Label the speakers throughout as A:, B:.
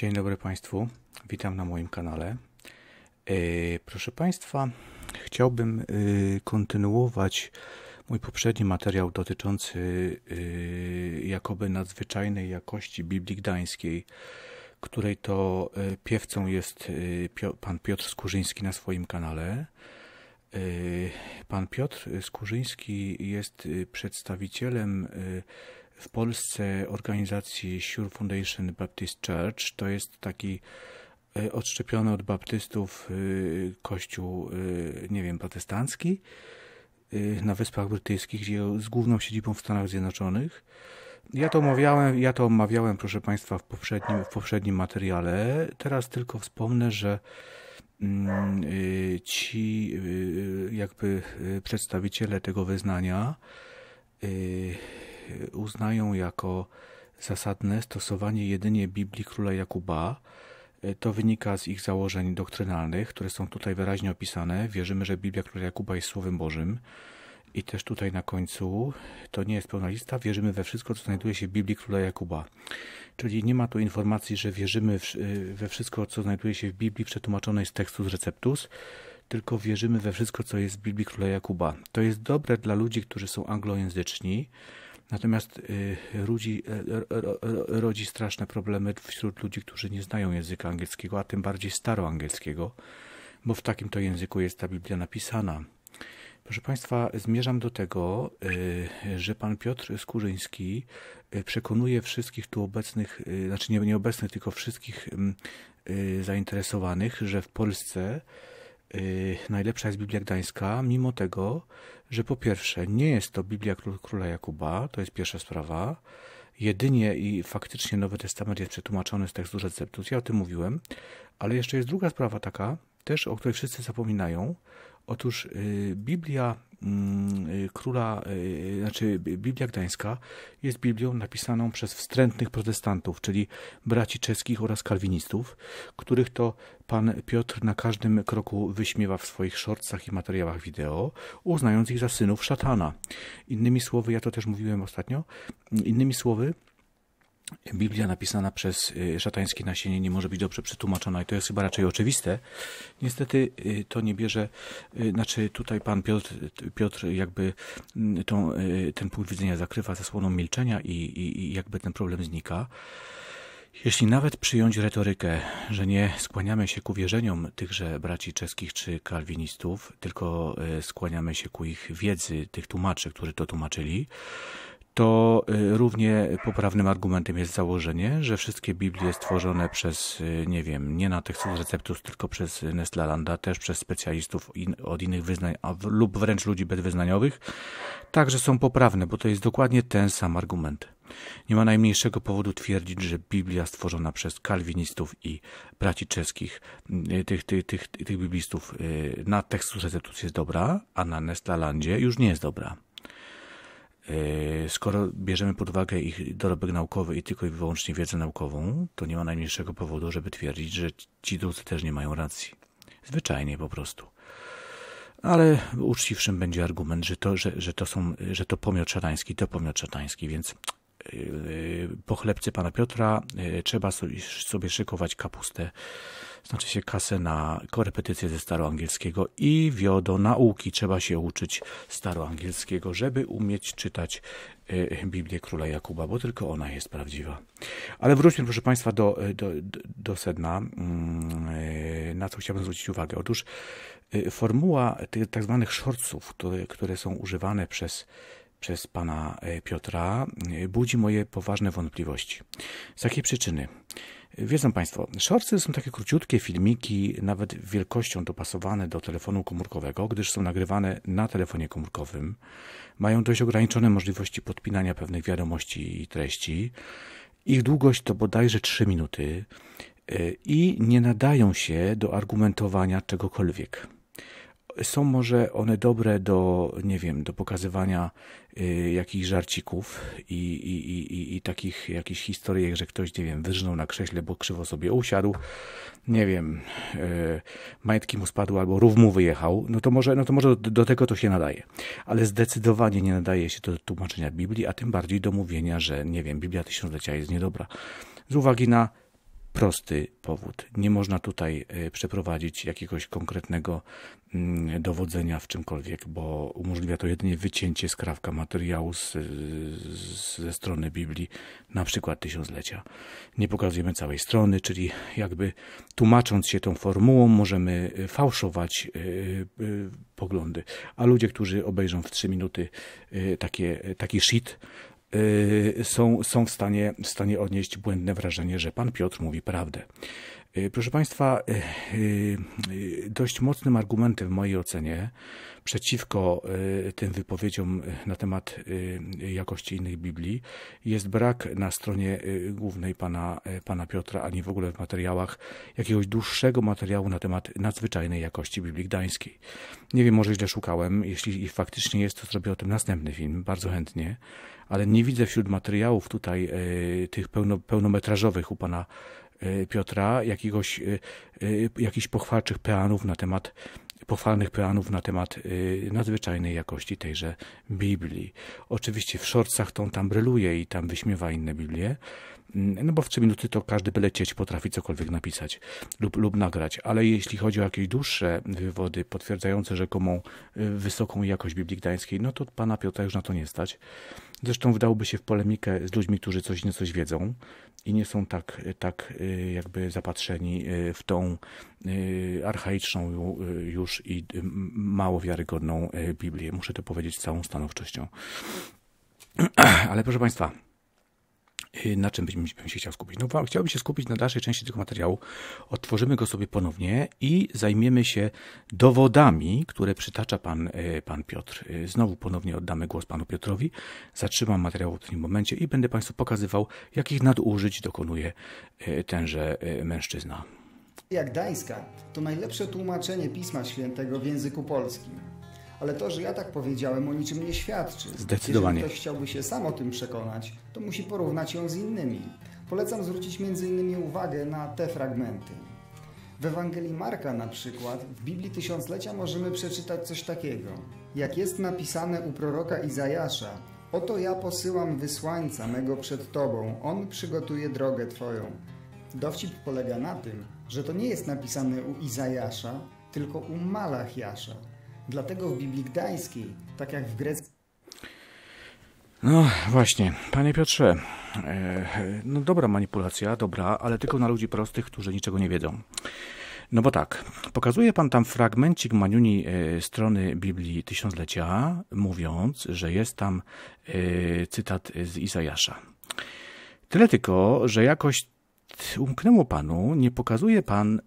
A: Dzień dobry Państwu, witam na moim kanale. E, proszę Państwa, chciałbym e, kontynuować mój poprzedni materiał dotyczący e, jakoby nadzwyczajnej jakości Biblii Gdańskiej, której to piewcą jest pan Piotr Skurzyński na swoim kanale. Pan Piotr Skurzyński jest przedstawicielem w Polsce organizacji Sure Foundation Baptist Church. To jest taki e, odszczepiony od baptystów e, kościół, e, nie wiem, protestancki na Wyspach Brytyjskich, gdzie z główną siedzibą w Stanach Zjednoczonych. Ja to omawiałem, ja to omawiałem proszę Państwa, w poprzednim, w poprzednim materiale. Teraz tylko wspomnę, że mm, ci jakby przedstawiciele tego wyznania uznają jako zasadne stosowanie jedynie Biblii króla Jakuba. E, to wynika z ich założeń doktrynalnych, które są tutaj wyraźnie opisane. Wierzymy, że Biblia króla Jakuba jest Słowem Bożym. I też tutaj na końcu, to nie jest pełna lista, wierzymy we wszystko, co znajduje się w Biblii Króla Jakuba. Czyli nie ma tu informacji, że wierzymy e, we wszystko, co znajduje się w Biblii przetłumaczonej z tekstu z receptus, tylko wierzymy we wszystko, co jest w Biblii Króla Jakuba. To jest dobre dla ludzi, którzy są anglojęzyczni, Natomiast rodzi, y, y, rodzi straszne problemy wśród ludzi, którzy nie znają języka angielskiego, a tym bardziej staroangielskiego, bo w takim to języku jest ta Biblia napisana. Proszę Państwa, zmierzam do tego, y, że pan Piotr Skurzyński przekonuje wszystkich tu obecnych, znaczy nie, nie obecnych, tylko wszystkich mm, zainteresowanych, że w Polsce Y, najlepsza jest Biblia Gdańska, mimo tego, że po pierwsze nie jest to Biblia Króla Jakuba, to jest pierwsza sprawa, jedynie i faktycznie Nowy Testament jest przetłumaczony z tekstu receptu, ja o tym mówiłem, ale jeszcze jest druga sprawa taka, też o której wszyscy zapominają. Otóż y, Biblia Mm, y, króla, y, znaczy Biblia Gdańska jest Biblią napisaną przez wstrętnych protestantów, czyli braci czeskich oraz kalwinistów, których to pan Piotr na każdym kroku wyśmiewa w swoich shortsach i materiałach wideo, uznając ich za synów szatana. Innymi słowy, ja to też mówiłem ostatnio, mm, innymi słowy, Biblia napisana przez y, szatańskie nasienie nie może być dobrze przetłumaczona i to jest chyba raczej oczywiste. Niestety y, to nie bierze, y, znaczy tutaj pan Piotr, Piotr jakby tą, ten punkt widzenia zakrywa zasłoną milczenia i, i, i jakby ten problem znika. Jeśli nawet przyjąć retorykę, że nie skłaniamy się ku wierzeniom tychże braci czeskich czy kalwinistów, tylko skłaniamy się ku ich wiedzy, tych tłumaczy, którzy to tłumaczyli, to y, równie poprawnym argumentem jest założenie, że wszystkie Biblie stworzone przez, y, nie wiem, nie na tekstów receptus, tylko przez Nestlalanda, też przez specjalistów in, od innych wyznań a, lub wręcz ludzi bezwyznaniowych, także są poprawne, bo to jest dokładnie ten sam argument. Nie ma najmniejszego powodu twierdzić, że Biblia stworzona przez kalwinistów i braci czeskich, y, tych, tych, tych, tych biblistów na tekstu receptus jest dobra, a na Nestlalandzie już nie jest dobra. E, skoro bierzemy pod uwagę ich dorobek naukowy i tylko i wyłącznie wiedzę naukową, to nie ma najmniejszego powodu, żeby twierdzić, że ci drudzy też nie mają racji. Zwyczajnie po prostu. Ale uczciwszym będzie argument, że to, że, że to, są, że to pomiot szatański, to pomiot szatański, więc e, pochlebcy pana Piotra e, trzeba sobie szykować kapustę znaczy się kasę na korepetycje ze staroangielskiego i wiodą nauki. Trzeba się uczyć staroangielskiego, żeby umieć czytać e, Biblię Króla Jakuba, bo tylko ona jest prawdziwa. Ale wróćmy, proszę Państwa, do, e, do, do sedna, mm, e, na co chciałbym zwrócić uwagę. Otóż formuła tych tak zwanych szorców, które, które są używane przez przez pana Piotra budzi moje poważne wątpliwości. Z jakiej przyczyny? Wiedzą Państwo, shortsy są takie króciutkie filmiki, nawet wielkością dopasowane do telefonu komórkowego, gdyż są nagrywane na telefonie komórkowym. Mają dość ograniczone możliwości podpinania pewnych wiadomości i treści. Ich długość to bodajże 3 minuty e, i nie nadają się do argumentowania czegokolwiek. Są może one dobre do, nie wiem, do pokazywania Y, jakichś żarcików i, i, i, i takich jakichś historii, że ktoś, nie wiem, wyrżnął na krześle, bo krzywo sobie usiadł, nie wiem, yy, majtki mu spadły albo rów mu wyjechał, no to może, no to może do, do, tego to się nadaje. Ale zdecydowanie nie nadaje się to do tłumaczenia Biblii, a tym bardziej do mówienia, że, nie wiem, Biblia tysiąclecia jest niedobra. Z uwagi na prosty powód. Nie można tutaj e, przeprowadzić jakiegoś konkretnego mm, dowodzenia w czymkolwiek, bo umożliwia to jedynie wycięcie skrawka materiału z, z, ze strony Biblii, na przykład tysiąclecia. Nie pokazujemy całej strony, czyli jakby tłumacząc się tą formułą, możemy e, fałszować e, poglądy. A ludzie, którzy obejrzą w trzy minuty takie, taki shit, Y, są, są w, stanie, w stanie odnieść błędne wrażenie, że pan Piotr mówi prawdę. E, proszę Państwa, e, e, dość mocnym argumentem w mojej ocenie przeciwko tym wypowiedziom na temat jakości innych Biblii jest brak na stronie głównej pana, pana Piotra, ani w ogóle w materiałach jakiegoś dłuższego materiału na temat nadzwyczajnej jakości Biblii Gdańskiej. Nie wiem, może źle szukałem. Jeśli faktycznie jest, to zrobię o tym następny film, bardzo chętnie, ale nie widzę wśród materiałów tutaj tych pełno, pełnometrażowych u pana E, Piotra jakiegoś, e, e, jakichś pochwalczych peanów na temat pochwalnych peanów na temat nadzwyczajnej jakości tejże Biblii. Oczywiście w szorcach tą tam bryluje i tam wyśmiewa inne Biblie, mm, no bo w trzy minuty to każdy belecieć potrafi cokolwiek napisać lub, lub nagrać, ale jeśli chodzi o jakieś dłuższe wywody potwierdzające rzekomą wysoką jakość Biblii Gdańskiej, no to pana Piotra już na to nie stać. Zresztą wdałby się w polemikę z ludźmi, którzy coś niecoś wiedzą i nie są tak, tak y, jakby zapatrzeni y, w tą y, archaiczną już i mało wiarygodną Biblię. Muszę to powiedzieć z całą stanowczością. Ale proszę Państwa, Y, na czym bym, bym się chciał skupić? No, chciałbym się skupić na dalszej części tego materiału. Otworzymy go sobie ponownie i zajmiemy się dowodami, które przytacza pan, y, pan Piotr. Y, znowu ponownie oddamy głos panu Piotrowi. Zatrzymam materiał w tym momencie i będę państwu pokazywał, jakich nadużyć dokonuje tenże mężczyzna.
B: Jak Gdańska to najlepsze tłumaczenie Pisma Świętego w języku polskim ale to, że ja tak powiedziałem, o niczym nie świadczy. Zdecydowanie. Jeżeli ktoś chciałby się sam o tym przekonać, to musi porównać ją z innymi. Polecam zwrócić m.in. uwagę na te fragmenty. W Ewangelii Marka na przykład, w Biblii Tysiąclecia możemy przeczytać coś takiego. Jak jest napisane u proroka Izajasza, oto ja posyłam wysłańca mego przed Tobą, on przygotuje drogę Twoją. Dowcip polega na tym, że to nie jest napisane u Izajasza, tylko u Malachiasza. Dlatego w Biblii Gdańskiej, tak jak w Grecji.
A: No właśnie, panie Piotrze, e, no dobra manipulacja, dobra, ale tylko na ludzi prostych, którzy niczego nie wiedzą. No bo tak, pokazuje pan tam fragmencik maniuni e, strony Biblii Tysiąclecia, mówiąc, że jest tam e, cytat z Izajasza. Tyle tylko, że jakoś umknęło panu, nie pokazuje pan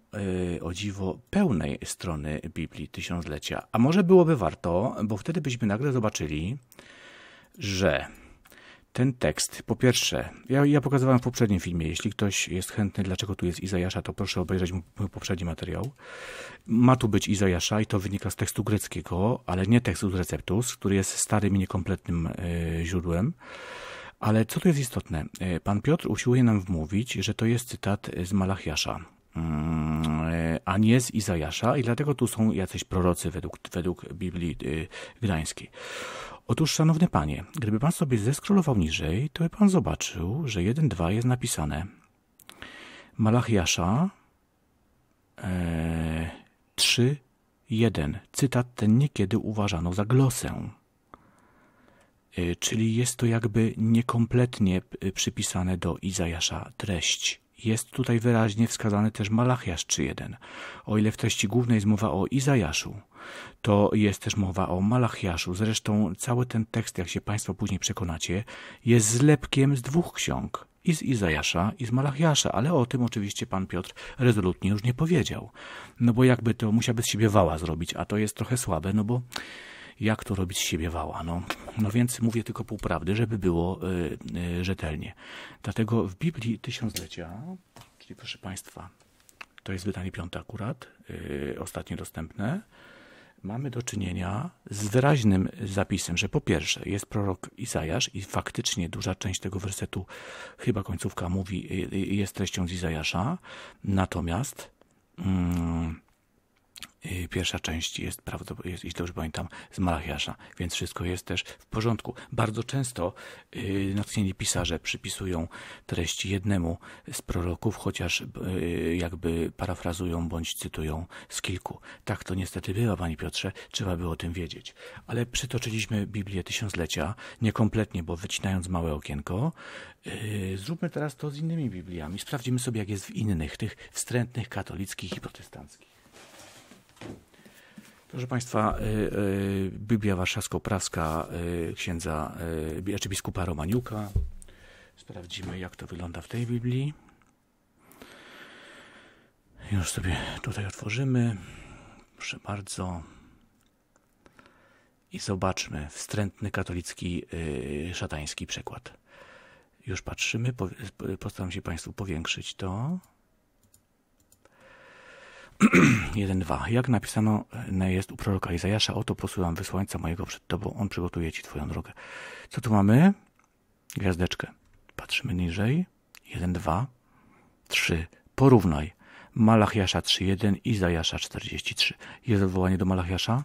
A: yy, o dziwo pełnej strony Biblii tysiąclecia. A może byłoby warto, bo wtedy byśmy nagle zobaczyli, że ten tekst, po pierwsze, ja, ja pokazywałem w poprzednim filmie, jeśli ktoś jest chętny, dlaczego tu jest Izajasza, to proszę obejrzeć mój poprzedni materiał. Ma tu być Izajasza i to wynika z tekstu greckiego, ale nie tekstu z receptus, który jest starym i niekompletnym yy, źródłem. Ale co tu jest istotne? E, pan Piotr usiłuje nam wmówić, że to jest cytat z Malachiasza, mm, e, a nie z Izajasza i dlatego tu są jacyś prorocy według, według Biblii e, Gdańskiej. Otóż, szanowny panie, gdyby pan sobie zeskrolował niżej, to by pan zobaczył, że 1-2 jest napisane. Malachiasza 3-1. Cytat ten niekiedy uważano za glosę. E, czyli jest to jakby niekompletnie e, przypisane do Izajasza treść. Jest tutaj wyraźnie wskazany też Malachiasz 3.1. O ile w treści głównej jest mowa o Izajaszu, to jest też mowa o Malachiaszu. Zresztą cały ten tekst, jak się Państwo później przekonacie, jest zlepkiem z dwóch ksiąg. I z Izajasza, i z Malachiasza, ale o tym oczywiście pan Piotr rezolutnie już nie powiedział. No bo jakby to musiałby z siebie wała zrobić, a to jest trochę słabe, no bo jak to robić z siebie wała. No, no więc mówię tylko półprawdy, żeby było e, e, rzetelnie. Dlatego w Biblii Tysiąclecia, czyli proszę Państwa, to jest wydanie piąte akurat, e, ostatnie dostępne, mamy do czynienia z wyraźnym zapisem, że po pierwsze jest prorok Izajasz i faktycznie duża część tego wersetu, chyba końcówka mówi, jest treścią z Izajasza, natomiast... Mm, Pierwsza część jest, prawdopodobnie, jest, jeśli dobrze pamiętam, z Malachiasza, więc wszystko jest też w porządku. Bardzo często yy, natchnieni pisarze przypisują treść jednemu z proroków, chociaż yy, jakby parafrazują bądź cytują z kilku. Tak to niestety bywa, Panie Piotrze, trzeba by o tym wiedzieć. Ale przytoczyliśmy Biblię Tysiąclecia, niekompletnie, bo wycinając małe okienko. Yy, zróbmy teraz to z innymi Bibliami. Sprawdzimy sobie, jak jest w innych, tych wstrętnych, katolickich i protestanckich. Proszę Państwa, y, y, Biblia Warszawsko-Praska y, księdza, znaczy biskupa Romaniuka. Sprawdzimy, jak to wygląda w tej Biblii. Już sobie tutaj otworzymy. Proszę bardzo. I zobaczmy wstrętny katolicki szatański przekład. Już patrzymy. Postaram się Państwu powiększyć to. 1.2. Jak napisano e, jest u proroka Izajasza, oto posyłam wysłańca mojego przed tobą, on przygotuje ci twoją drogę. Co tu mamy? Gwiazdeczkę. Patrzymy niżej. 1.2. 3. Porównaj. Malachiasza 3.1, Izajasza 43. Jest odwołanie do Malachiasza?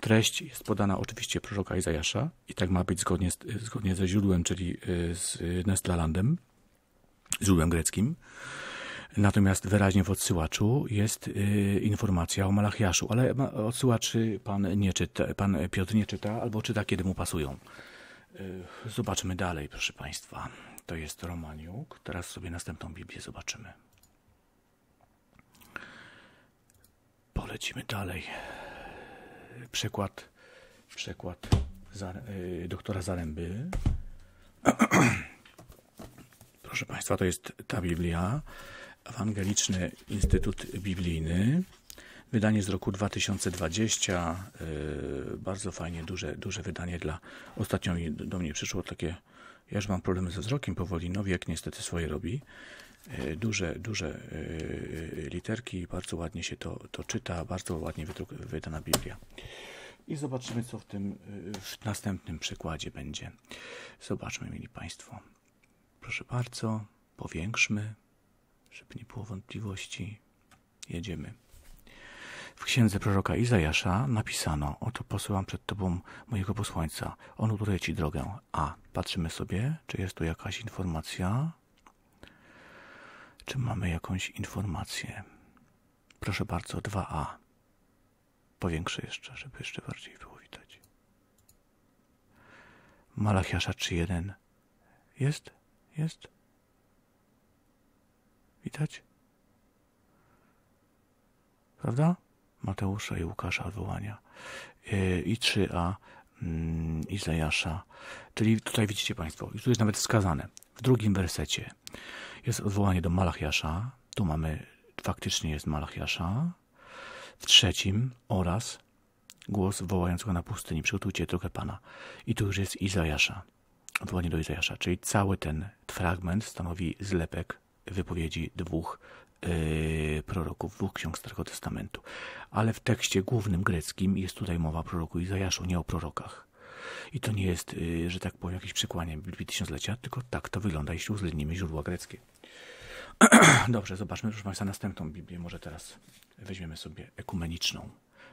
A: Treść jest podana oczywiście proroka Izajasza i tak ma być zgodnie, z, zgodnie ze źródłem, czyli e, z Nestlalandem, źródłem greckim. Natomiast wyraźnie w odsyłaczu jest y, informacja o Malachiaszu, ale odsyłaczy pan nie czyta, pan Piotr nie czyta albo czyta, kiedy mu pasują. Y, zobaczmy dalej, proszę Państwa. To jest Romaniuk. Teraz sobie następną Biblię zobaczymy. Polecimy dalej. Przykład, przykład y, doktora Zaręby. Proszę Państwa, to jest ta Biblia. Ewangeliczny Instytut Biblijny. Wydanie z roku 2020. E, bardzo fajnie, duże, duże wydanie dla. Ostatnio do mnie przyszło takie. Ja już mam problemy ze wzrokiem powoli, nowiek niestety swoje robi. E, duże, duże e, literki, bardzo ładnie się to, to czyta, bardzo ładnie wydruk, wydana Biblia. I zobaczymy, co w tym w następnym przykładzie będzie. Zobaczmy, mieli Państwo. Proszę bardzo, powiększmy żeby nie było wątpliwości, jedziemy. W księdze proroka Izajasza napisano: Oto posyłam przed tobą mojego posłańca. On utruje ci drogę. A patrzymy sobie, czy jest tu jakaś informacja. Czy mamy jakąś informację? Proszę bardzo, 2a. Powiększę jeszcze, żeby jeszcze bardziej było widać. Malachiasza 3.1. Jest? Jest? Widać? Prawda? Mateusza i Łukasza odwołania. Yy, I 3a yy, mm, Izajasza. Czyli tutaj widzicie Państwo, tu jest nawet wskazane. W drugim wersecie jest odwołanie do Malachiasza. Tu mamy, faktycznie jest Malachiasza. W trzecim oraz głos wołającego na pustyni. Przygotujcie trochę Pana. I tu już jest Izajasza. Odwołanie do Izajasza. Czyli cały ten fragment stanowi zlepek wypowiedzi dwóch yy, proroków, dwóch ksiąg Starego Testamentu. Ale w tekście głównym greckim jest tutaj mowa o proroku Izajaszu, nie o prorokach. I to nie jest, yy, że tak powiem, jakieś przekłanie Biblii Tysiąclecia, tylko tak to wygląda, jeśli uwzględnimy źródła greckie. Dobrze, zobaczmy, proszę Państwa, następną Biblię. Może teraz weźmiemy sobie ekumeniczną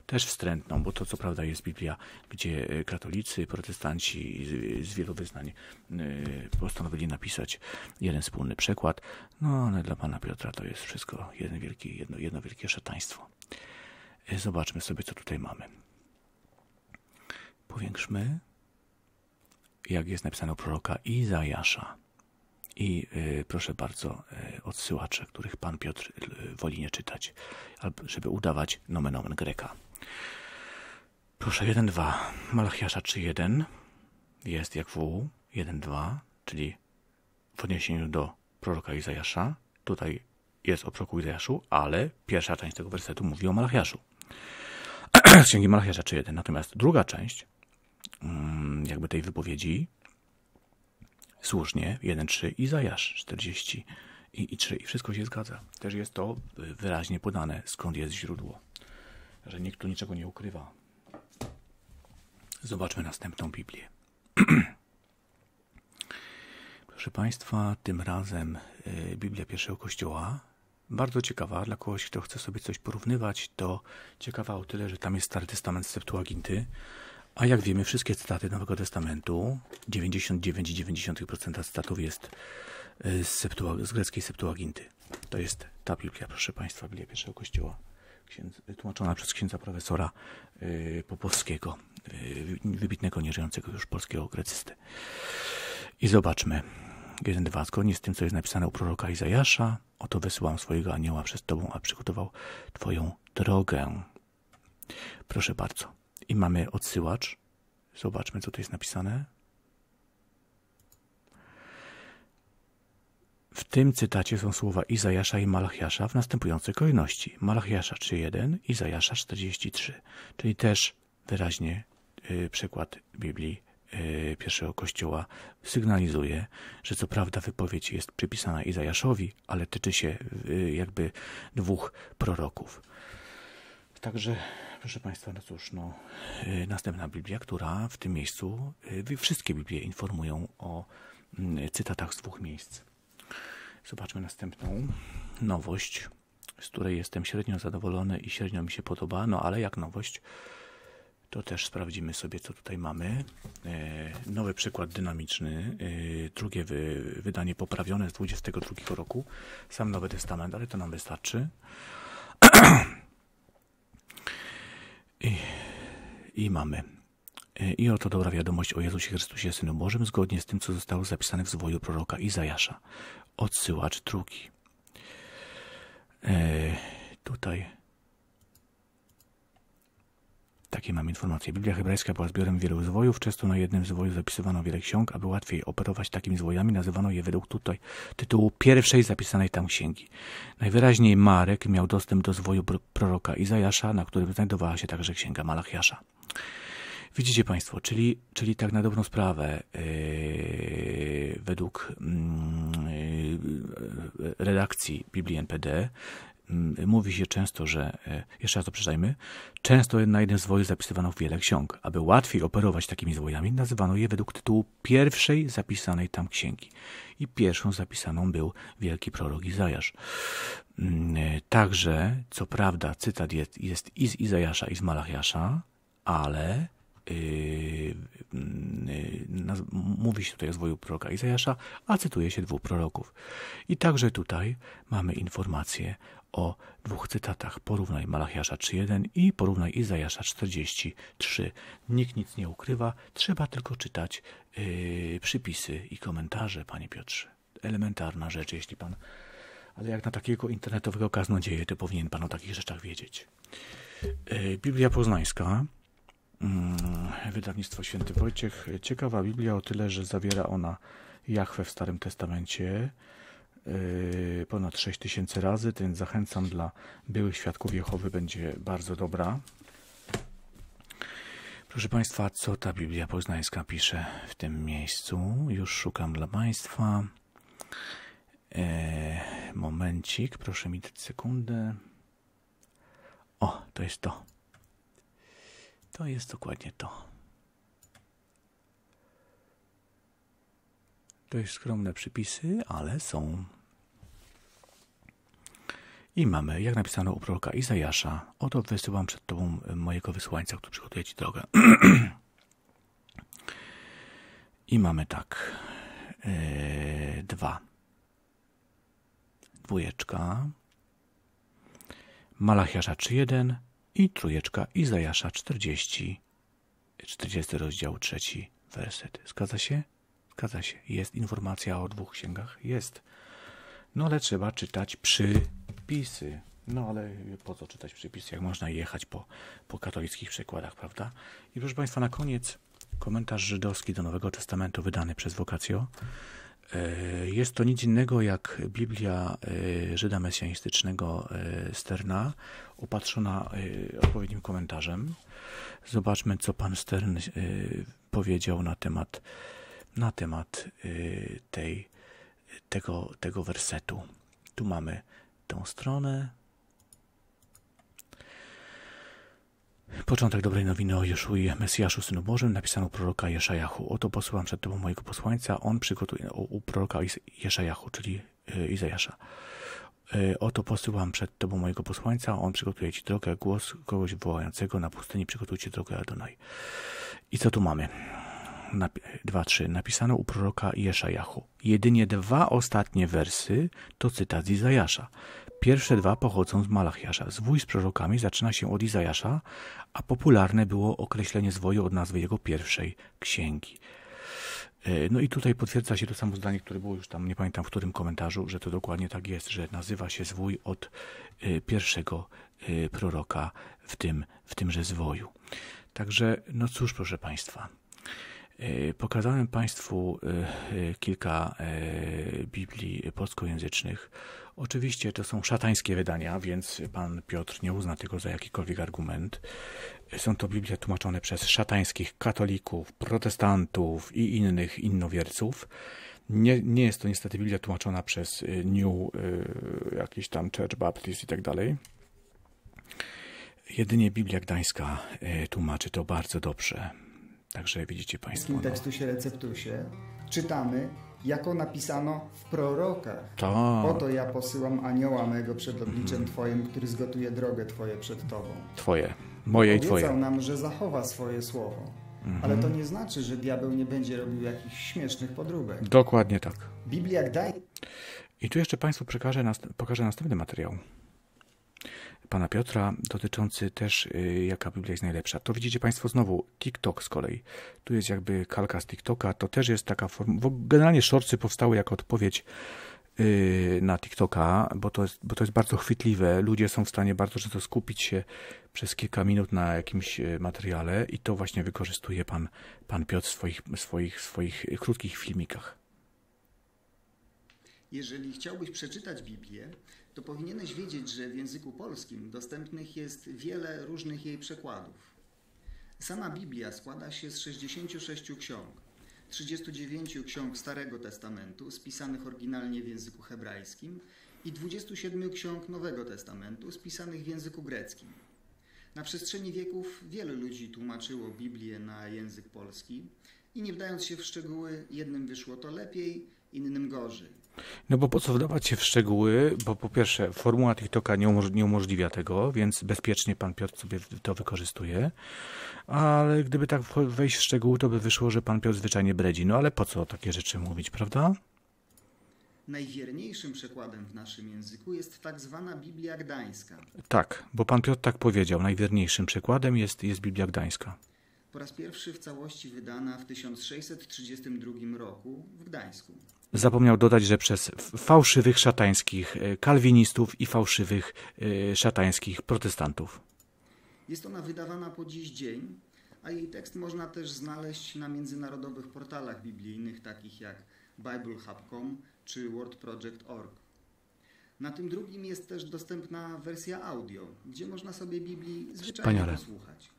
A: też wstrętną, bo to co prawda jest Biblia, gdzie e, katolicy, protestanci z wielu wyznań e, postanowili napisać jeden wspólny przekład, no ale dla pana Piotra to jest wszystko jedno wielkie, jedno, jedno wielkie szataństwo. E, zobaczmy sobie, co tutaj mamy. Powiększmy, jak jest napisane o proroka Izajasza. I y, proszę bardzo, y, odsyłacze, których pan Piotr y, woli nie czytać, żeby udawać nomen omen Greka. Proszę, 1-2. Malachiasza 3-1 jest jak W, 1-2, czyli w odniesieniu do proroka Izajasza. Tutaj jest o proroku Izajaszu, ale pierwsza część tego wersetu mówi o Malachiaszu. Z księgi Malachiasza 3.1. Natomiast druga część mm, jakby tej wypowiedzi słusznie 1, 3, Izajasz 40 i, i 3 i wszystko się zgadza. Też jest to y, wyraźnie podane, skąd jest źródło że nikt tu niczego nie ukrywa. Zobaczmy następną Biblię. Proszę Państwa, tym razem y, Biblia Pierwszego Kościoła. Bardzo ciekawa dla kogoś, kto chce sobie coś porównywać, to ciekawa o tyle, że tam jest Stary Testament z Septuaginty, a jak wiemy, wszystkie cytaty Nowego Testamentu, 99,9% cytatów jest y, z, septua, z greckiej Septuaginty. To jest ta Biblia, proszę Państwa, Biblia Pierwszego Kościoła księdz, tłumaczona przez księdza profesora y, Popowskiego, y, wybitnego, nieżyjącego już polskiego grecysty I zobaczmy. 1.2. Zgodnie z tym, co jest napisane u proroka Izajasza, oto wysyłam swojego anioła przez Tobą, a przygotował Twoją drogę. Proszę bardzo. I mamy odsyłacz. Zobaczmy, co tu jest napisane. W tym cytacie są słowa Izajasza i Malachiasza w następującej kolejności. Malachiasza 3.1, Izajasza 43, czyli też wyraźnie y, przykład Biblii y, pierwszego kościoła sygnalizuje, że co prawda wypowiedź jest przypisana Izajaszowi, ale tyczy się y, jakby dwóch proroków. Także, proszę Państwa, no cóż, no, y, następna Biblia, która w tym miejscu, y, wszystkie Biblie informują o mm, cytatach z dwóch miejsc. Zobaczmy następną nowość, z której jestem średnio zadowolony i średnio mi się podoba, no ale jak nowość, to też sprawdzimy sobie, co tutaj mamy. E, nowy przykład dynamiczny, e, drugie wydanie poprawione z 22 roku. Sam Nowy Testament, ale to nam wystarczy. I, i mamy. E, I oto dobra wiadomość o Jezusie Chrystusie, Synu Bożym, zgodnie z tym, co zostało zapisane w zwoju proroka Izajasza. Odsyłacz drugi. E, tutaj takie mam informacje. Biblia hebrajska była zbiorem wielu zwojów. Często na jednym zwoju zapisywano wiele ksiąg. Aby łatwiej operować takimi zwojami, nazywano je według tutaj tytułu pierwszej zapisanej tam księgi. Najwyraźniej Marek miał dostęp do zwoju proroka Izajasza, na którym znajdowała się także księga Malachiasza. Widzicie Państwo, czyli, czyli tak na dobrą sprawę, yy, według yy, redakcji Biblii NPD, mm, mówi się często, że, e, jeszcze raz to przeczytajmy, często na jeden zwoj zapisywano wiele ksiąg. Aby łatwiej operować takimi zwojami, nazywano je według tytułu pierwszej zapisanej tam księgi. I pierwszą zapisaną był wielki prorok Izajasz. Mm, także, co prawda, cytat jest, jest i z Izajasza, i z Malachiasza, ale Yy, mm, mówi się tutaj o zwoju proroka Izajasza, a cytuje się dwóch proroków. I także tutaj mamy informację o dwóch cytatach. Porównaj Malachiasza 3.1 i porównaj Izajasza 43. Nikt nic nie ukrywa, trzeba tylko czytać yy, przypisy i komentarze, panie Piotrze. Elementarna rzecz, jeśli pan... Ale jak na takiego internetowego kaznodzieje, to powinien pan o takich rzeczach wiedzieć. Yy, Biblia Poznańska, Mm, wydawnictwo Święty Wojciech. Ciekawa Biblia o tyle, że zawiera ona Jachwę w Starym Testamencie yy, ponad 6000 razy, więc zachęcam dla byłych świadków Jehowy, będzie bardzo dobra. Proszę Państwa, co ta Biblia Poznańska pisze w tym miejscu? Już szukam dla Państwa. Eee, momencik, proszę mi dać sekundę. O, to jest to. To jest dokładnie to. Dość skromne przypisy, ale są. I mamy, jak napisano u proroka Izajasza, oto wysyłam przed Tobą mojego wysłańca, który przygotuje Ci drogę. I mamy tak. Yy, dwa. Dwójeczka. Malachiasza 3.1 i trójeczka Izajasza 40, 40 rozdział, trzeci werset. Zgadza się? Zgadza się. Jest informacja o dwóch księgach? Jest. No ale trzeba czytać przypisy. No ale po co czytać przypisy, jak można jechać po, po katolickich przykładach, prawda? I proszę Państwa, na koniec komentarz żydowski do Nowego Testamentu wydany przez Wokacjo. E, jest to nic innego jak Biblia e, Żyda mesjanistycznego e, Sterna, opatrzona odpowiednim komentarzem. Zobaczmy, co pan Stern powiedział na temat, na temat tej, tego, tego wersetu. Tu mamy tą stronę, Początek dobrej nowiny o Jeszui, Mesjaszu, Synu Bożym, napisano u proroka Jeszajachu. Oto posyłam przed Tobą mojego posłańca, on przygotuje u proroka Jeszajachu, czyli y, Izajasza. Y, oto posyłam przed Tobą mojego posłańca, on przygotuje Ci drogę, głos kogoś wołającego na pustyni, przygotujcie drogę Adonai. I co tu mamy? 2-3 napisano u proroka Jeszajachu. Jedynie dwa ostatnie wersy to cytat z Izajasza. Pierwsze dwa pochodzą z Malachiasza. Zwój z prorokami zaczyna się od Izajasza, a popularne było określenie zwoju od nazwy jego pierwszej księgi. E, no i tutaj potwierdza się to samo zdanie, które było już tam, nie pamiętam w którym komentarzu, że to dokładnie tak jest, że nazywa się zwój od e, pierwszego e, proroka w tym, w tymże zwoju. Także, no cóż, proszę Państwa. E, pokazałem Państwu e, e, kilka Biblii polskojęzycznych. Oczywiście to są szatańskie wydania, więc pan Piotr nie uzna tego za jakikolwiek argument. Są to Biblia tłumaczone przez szatańskich katolików, protestantów i innych innowierców. Nie, nie jest to niestety Biblia tłumaczona przez New, jakiś tam Church Baptist i tak dalej. Jedynie Biblia Gdańska tłumaczy to bardzo dobrze. Także widzicie Państwo. W no. tekstu
B: się receptusie czytamy, jako napisano w prorokach. To. Tak. Oto ja posyłam anioła mego przed obliczem mm. Twoim, który zgotuje drogę Twoje przed Tobą.
A: Twoje. Moje i Twoje. Obiecał
B: nam, że zachowa swoje słowo. Ale to mhm. nie znaczy, że diabeł nie będzie robił jakichś śmiesznych podróbek. Dokładnie tak. Biblia daje.
A: I tu jeszcze Państwu przekażę, pokażę następny materiał pana Piotra dotyczący też, y, jaka Biblia jest najlepsza. To widzicie Państwo znowu TikTok z kolei. Tu jest jakby kalka z TikToka. To też jest taka forma. Generalnie shortsy powstały jako odpowiedź y, na TikToka, bo to, jest, bo to jest bardzo chwytliwe. Ludzie są w stanie bardzo często skupić się przez kilka minut na jakimś y, materiale i to właśnie wykorzystuje pan, pan Piotr w swoich, swoich, swoich krótkich filmikach.
B: Jeżeli chciałbyś przeczytać Biblię, to powinieneś wiedzieć, że w języku polskim dostępnych jest wiele różnych jej przekładów. Sama Biblia składa się z 66 ksiąg, 39 ksiąg Starego Testamentu, spisanych oryginalnie w języku hebrajskim, i 27 ksiąg Nowego Testamentu, spisanych w języku greckim. Na przestrzeni wieków wielu ludzi tłumaczyło Biblię na język polski i nie wdając się w szczegóły, jednym wyszło to lepiej, innym gorzej.
A: No bo po co wdawać się w szczegóły, bo po pierwsze formuła TikToka nie, umoż nie umożliwia tego, więc bezpiecznie pan Piotr sobie to wykorzystuje, ale gdyby tak wejść w szczegóły, to by wyszło, że pan Piotr zwyczajnie bredzi. No ale po co takie rzeczy mówić, prawda?
B: Najwierniejszym przekładem w naszym języku jest tak zwana Biblia Gdańska.
A: Tak, bo pan Piotr tak powiedział, najwierniejszym przykładem jest, jest Biblia Gdańska
B: po raz pierwszy w całości wydana w 1632 roku w Gdańsku.
A: Zapomniał dodać, że przez fałszywych szatańskich e, kalwinistów i fałszywych e, szatańskich protestantów.
B: Jest ona wydawana po dziś dzień, a jej tekst można też znaleźć na międzynarodowych portalach biblijnych takich jak biblehub.com czy wordproject.org. Na tym drugim jest też dostępna wersja audio, gdzie można sobie Biblii zwyczajnie Wspaniale. posłuchać.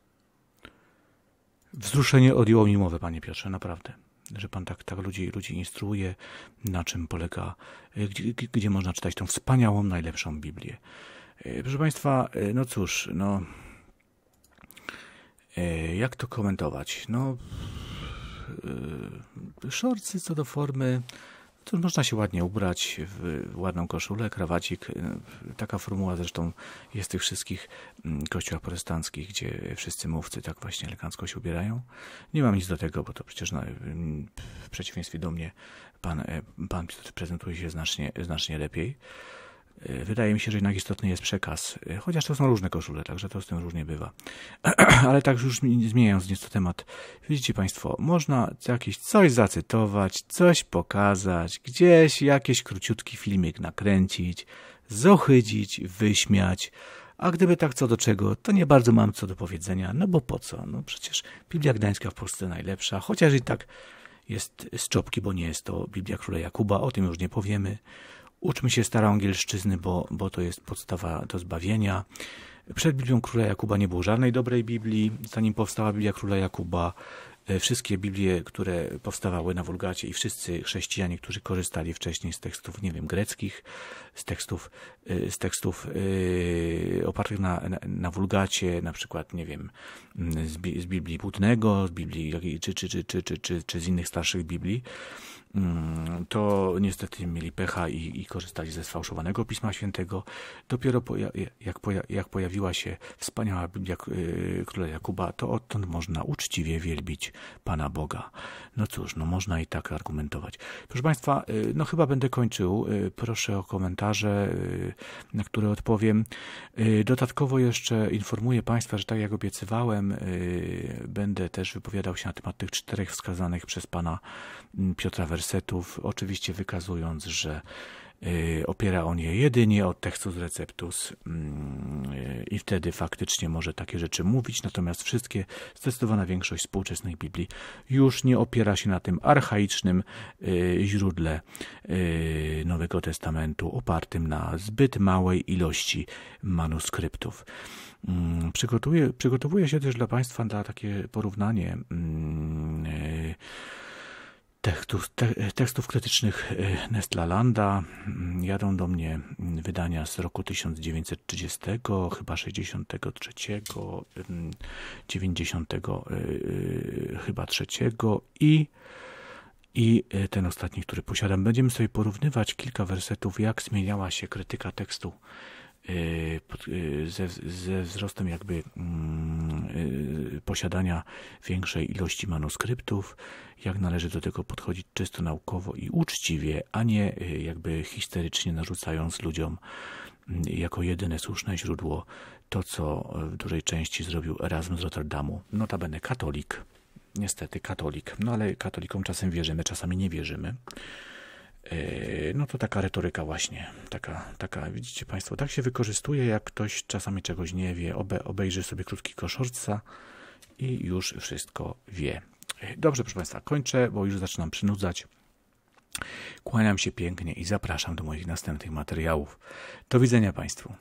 A: Wzruszenie odjęło mi mowę, panie Piotrze, naprawdę. Że pan tak, tak ludzi, ludzi instruuje, na czym polega, e, gdzie, gdzie można czytać tą wspaniałą, najlepszą Biblię. E, proszę państwa, e, no cóż, no. Jak to komentować? No. Szorcy co do formy tu można się ładnie ubrać w ładną koszulę, krawacik. Taka formuła zresztą jest w tych wszystkich mm, kościołach protestanckich, gdzie wszyscy mówcy tak właśnie elegancko się ubierają. Nie mam nic do tego, bo to przecież na no, mm, w przeciwieństwie do mnie pan, e, pan prezentuje się znacznie, znacznie lepiej. E, wydaje mi się, że jednak istotny jest przekaz, e, chociaż to są różne koszule, także to z tym różnie bywa. Ale tak już zmieniając nieco temat, widzicie Państwo, można jakieś coś zacytować, coś pokazać, gdzieś jakiś króciutki filmik nakręcić, zohydzić, wyśmiać. A gdyby tak co do czego, to nie bardzo mam co do powiedzenia, no bo po co? No przecież Biblia Gdańska w Polsce najlepsza, chociaż i tak jest z czopki, bo nie jest to Biblia Króla Jakuba, o tym już nie powiemy. Uczmy się staroangielszczyzny, bo, bo to jest podstawa do zbawienia. Przed Biblią Króla Jakuba nie było żadnej dobrej Biblii. Zanim powstała Biblia Króla Jakuba, e, wszystkie Biblie, które powstawały na Wulgacie i wszyscy chrześcijanie, którzy korzystali wcześniej z tekstów, nie wiem, greckich, z tekstów, e, z tekstów e, opartych na, na, na Wulgacie, na przykład, nie wiem, mm, z, z Biblii Płótnego, z Biblii czy, czy, czy, czy, czy, czy, czy z innych starszych Biblii, Mm, to niestety mieli pecha i, i korzystali ze sfałszowanego Pisma Świętego. Dopiero poja jak, poja jak, pojawiła się wspaniała Biblia y, Króla Jakuba, to odtąd można uczciwie wielbić Pana Boga. No cóż, no można i tak argumentować. Proszę Państwa, y, no chyba będę kończył. Y, proszę o komentarze, na które odpowiem. Dodatkowo jeszcze informuję Państwa, że tak jak obiecywałem, będę też wypowiadał się na temat tych czterech wskazanych przez Pana mm, Piotra Wers wersetów, oczywiście wykazując, że y, opiera on je jedynie od Textus Receptus mm, i wtedy faktycznie może takie rzeczy mówić, natomiast wszystkie, zdecydowana większość współczesnej Biblii już nie opiera się na tym archaicznym y, źródle y, Nowego Testamentu, opartym na zbyt małej ilości manuskryptów. Mm, przygotowuję, przygotowuję się też dla Państwa na takie porównanie mm, tekstów, te, tekstów krytycznych y, Nestla Landa. Mm, jadą do mnie mm, wydania z roku 1930, chyba 63, 90, mm, y, y, chyba 3 i i ten ostatni, który posiadam. Będziemy sobie porównywać kilka wersetów, jak zmieniała się krytyka tekstu E, e, ze, ze wzrostem jakby mm, e, posiadania większej ilości manuskryptów, jak należy do tego podchodzić czysto naukowo i uczciwie, a nie jakby histerycznie narzucając ludziom mm, jako jedyne słuszne źródło to, co w dużej części zrobił Erasmus z Rotterdamu, notabene katolik, niestety katolik, no ale katolikom czasem wierzymy, czasami nie wierzymy. Yy, no to taka retoryka właśnie, taka, taka, widzicie Państwo, tak się wykorzystuje, jak ktoś czasami czegoś nie wie, obe, obejrzy sobie krótki koszorca i już wszystko wie. Yy, dobrze, proszę Państwa, kończę, bo już zaczynam przynudzać. Kłaniam się pięknie i zapraszam do moich następnych materiałów. Do widzenia Państwu.